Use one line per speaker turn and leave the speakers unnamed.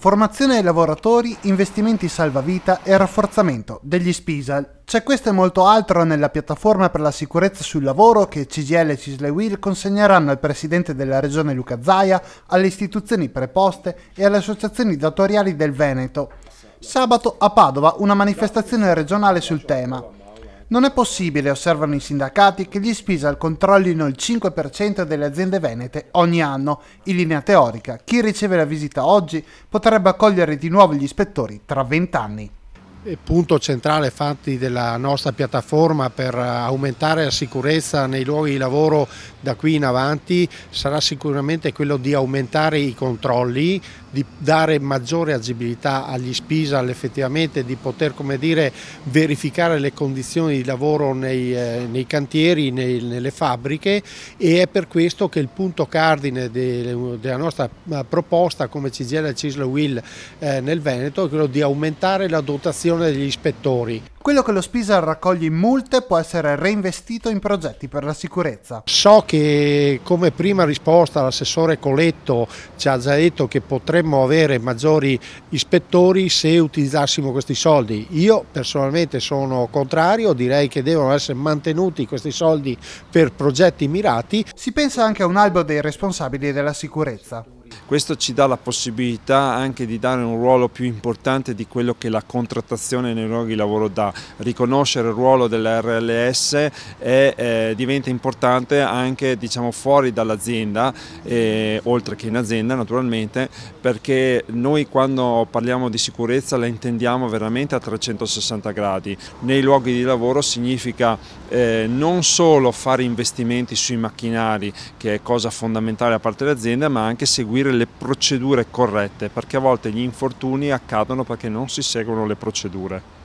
Formazione ai lavoratori, investimenti salvavita e rafforzamento degli SPISAL. C'è questo e molto altro nella piattaforma per la sicurezza sul lavoro che CGL e CISLEWIL consegneranno al presidente della regione Luca Zaia, alle istituzioni preposte e alle associazioni datoriali del Veneto. Sabato a Padova una manifestazione regionale sul tema. Non è possibile, osservano i sindacati, che gli Spisal controllino il 5% delle aziende venete ogni anno. In linea teorica, chi riceve la visita oggi potrebbe accogliere di nuovo gli ispettori tra 20 anni. Eh, punto centrale
infatti della nostra piattaforma per aumentare la sicurezza nei luoghi di lavoro da qui in avanti sarà sicuramente quello di aumentare i controlli, di dare maggiore agibilità agli SPISAL effettivamente, di poter dire, verificare le condizioni di lavoro nei, eh, nei cantieri, nei, nelle fabbriche e è per questo che il punto cardine de, della nostra eh, proposta come CGL e Cislo Will eh, nel Veneto è quello di aumentare la dotazione formazione degli ispettori.
Quello che lo Spisar raccoglie in multe può essere reinvestito in progetti per la sicurezza.
So che come prima risposta l'assessore Coletto ci ha già detto che potremmo avere maggiori ispettori se utilizzassimo questi soldi. Io personalmente sono contrario, direi che devono essere mantenuti questi soldi per progetti
mirati. Si pensa anche a un albo dei responsabili della sicurezza.
Questo ci dà la possibilità anche di dare un ruolo più importante di quello che la contrattazione nei luoghi di lavoro dà. Riconoscere il ruolo dell'RLS è, eh, diventa importante anche diciamo, fuori dall'azienda, eh, oltre che in azienda naturalmente, perché noi quando parliamo di sicurezza la intendiamo veramente a 360 gradi. Nei luoghi di lavoro significa eh, non solo fare investimenti sui macchinari, che è cosa fondamentale a parte dell'azienda, ma anche seguire seguire le procedure corrette, perché a volte gli infortuni accadono perché non si seguono le procedure.